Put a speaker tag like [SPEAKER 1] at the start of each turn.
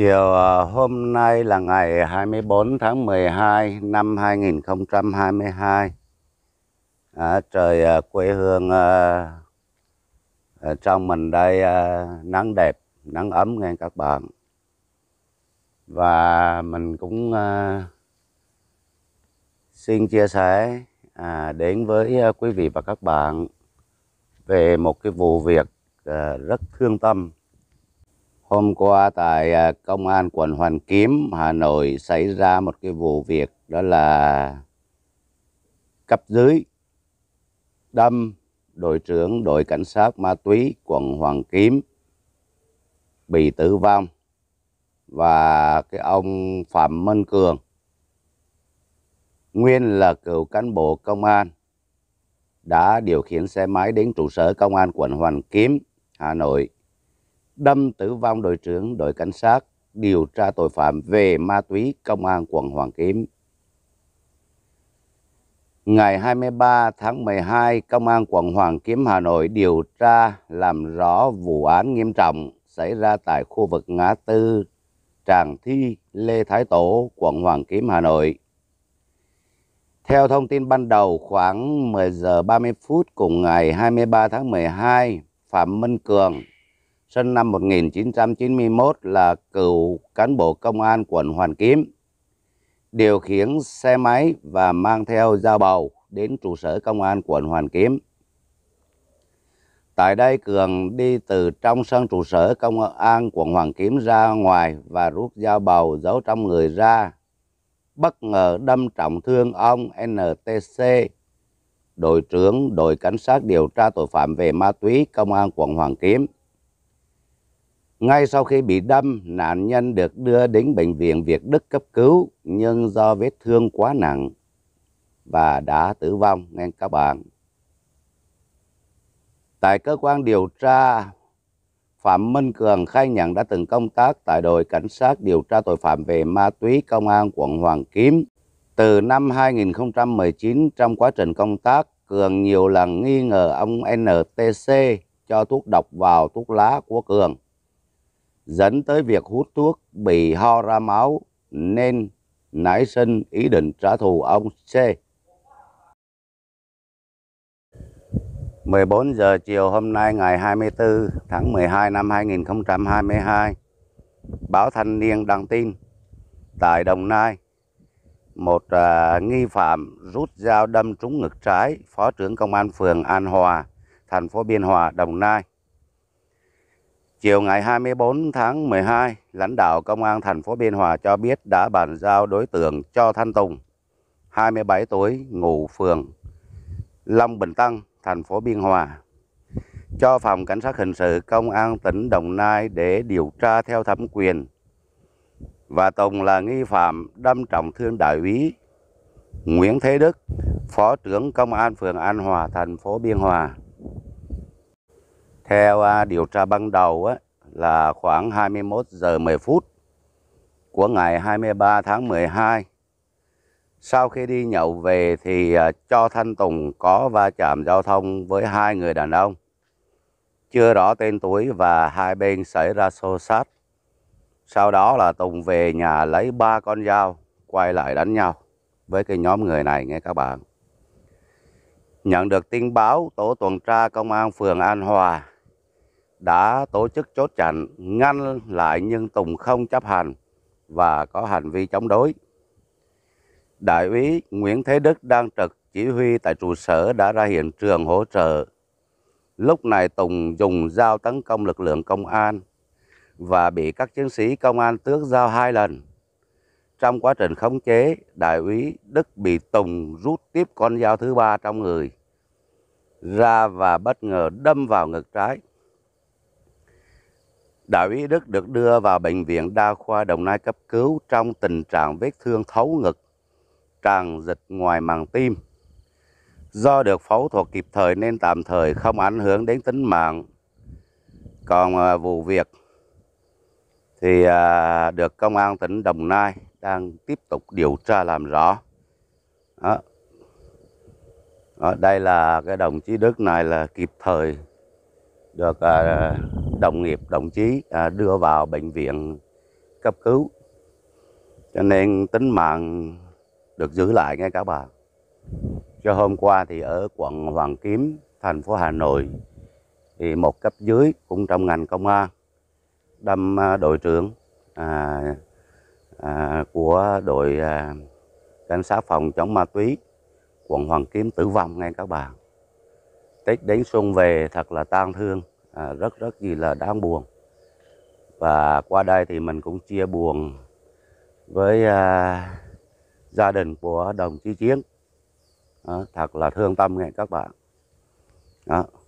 [SPEAKER 1] Chiều à, hôm nay là ngày 24 tháng 12 năm 2022. À, trời à, quê hương à, à, trong mình đây à, nắng đẹp, nắng ấm nghe các bạn. Và mình cũng à, xin chia sẻ à, đến với quý vị và các bạn về một cái vụ việc à, rất thương tâm Hôm qua tại à, Công an quận Hoàn Kiếm, Hà Nội xảy ra một cái vụ việc đó là cấp dưới đâm đội trưởng đội cảnh sát ma túy quận Hoàng Kiếm bị tử vong và cái ông Phạm Minh Cường nguyên là cựu cán bộ công an đã điều khiển xe máy đến trụ sở công an quận Hoàn Kiếm, Hà Nội đâm tử vong đội trưởng đội cảnh sát điều tra tội phạm về ma túy công an quận Hoàng Kiếm. Ngày 23 tháng 12, Công an quận Hoàng Kiếm Hà Nội điều tra làm rõ vụ án nghiêm trọng xảy ra tại khu vực ngã tư Tràng Thi, Lê Thái Tổ, quận Hoàng Kiếm Hà Nội. Theo thông tin ban đầu, khoảng 10 giờ 30 phút cùng ngày 23 tháng 12, Phạm Minh Cường, sinh năm 1991 là cựu cán bộ công an quận Hoàn Kiếm, điều khiển xe máy và mang theo dao bầu đến trụ sở công an quận Hoàn Kiếm. Tại đây Cường đi từ trong sân trụ sở công an quận Hoàn Kiếm ra ngoài và rút dao bầu giấu trong người ra. Bất ngờ đâm trọng thương ông NTC, đội trưởng đội cảnh sát điều tra tội phạm về ma túy công an quận Hoàn Kiếm. Ngay sau khi bị đâm, nạn nhân được đưa đến bệnh viện Việt Đức cấp cứu nhưng do vết thương quá nặng và đã tử vong nghe các bạn. Tại cơ quan điều tra, Phạm Minh Cường khai nhận đã từng công tác tại đội cảnh sát điều tra tội phạm về ma túy công an quận Hoàng Kiếm. Từ năm 2019 trong quá trình công tác, Cường nhiều lần nghi ngờ ông NTC cho thuốc độc vào thuốc lá của Cường dẫn tới việc hút thuốc bị ho ra máu nên nảy sinh ý định trả thù ông C. 14 giờ chiều hôm nay ngày 24 tháng 12 năm 2022, báo Thanh niên đăng tin tại Đồng Nai, một à, nghi phạm rút dao đâm trúng ngực trái Phó trưởng Công an phường An Hòa, thành phố Biên Hòa, Đồng Nai. Chiều ngày 24 tháng 12, lãnh đạo Công an thành phố Biên Hòa cho biết đã bàn giao đối tượng cho Thanh Tùng, 27 tuổi, ngụ phường Long Bình Tân, thành phố Biên Hòa, cho Phòng Cảnh sát Hình sự Công an tỉnh Đồng Nai để điều tra theo thẩm quyền. Và Tùng là nghi phạm đâm trọng thương đại úy Nguyễn Thế Đức, Phó trưởng Công an phường An Hòa, thành phố Biên Hòa. Theo à, điều tra ban đầu là khoảng 21 giờ 10 phút của ngày 23 tháng 12. Sau khi đi nhậu về thì à, cho Thanh Tùng có va chạm giao thông với hai người đàn ông. Chưa rõ tên tuổi và hai bên xảy ra xô xát. Sau đó là Tùng về nhà lấy ba con dao quay lại đánh nhau với cái nhóm người này nghe các bạn. Nhận được tin báo, tổ tuần tra công an phường An Hòa đã tổ chức chốt chặn ngăn lại nhưng Tùng không chấp hành và có hành vi chống đối. Đại úy Nguyễn Thế Đức đang trực chỉ huy tại trụ sở đã ra hiện trường hỗ trợ. Lúc này Tùng dùng dao tấn công lực lượng công an và bị các chiến sĩ công an tước dao hai lần. Trong quá trình khống chế, đại úy Đức bị Tùng rút tiếp con dao thứ ba trong người ra và bất ngờ đâm vào ngực trái. Đại úy Đức được đưa vào Bệnh viện Đa khoa Đồng Nai cấp cứu trong tình trạng vết thương thấu ngực, tràn dịch ngoài màng tim. Do được phẫu thuật kịp thời nên tạm thời không ảnh hưởng đến tính mạng. Còn à, vụ việc thì à, được Công an tỉnh Đồng Nai đang tiếp tục điều tra làm rõ. Đó. Đó, đây là cái đồng chí Đức này là kịp thời được uh, đồng nghiệp đồng chí à, đưa vào bệnh viện cấp cứu cho nên tính mạng được giữ lại nghe các bà cho hôm qua thì ở quận Hoàng Kiếm thành phố Hà Nội thì một cấp dưới cũng trong ngành công an đâm à, đội trưởng à, à, của đội à, cảnh sát phòng chống ma túy quận Hoàng Kiếm tử vong ngay các bạn Tết đến xuân về thật là tang thương à, rất rất gì là đáng buồn và qua đây thì mình cũng chia buồn với à, gia đình của đồng chí chiến à, thật là thương tâm nghe các bạn đó.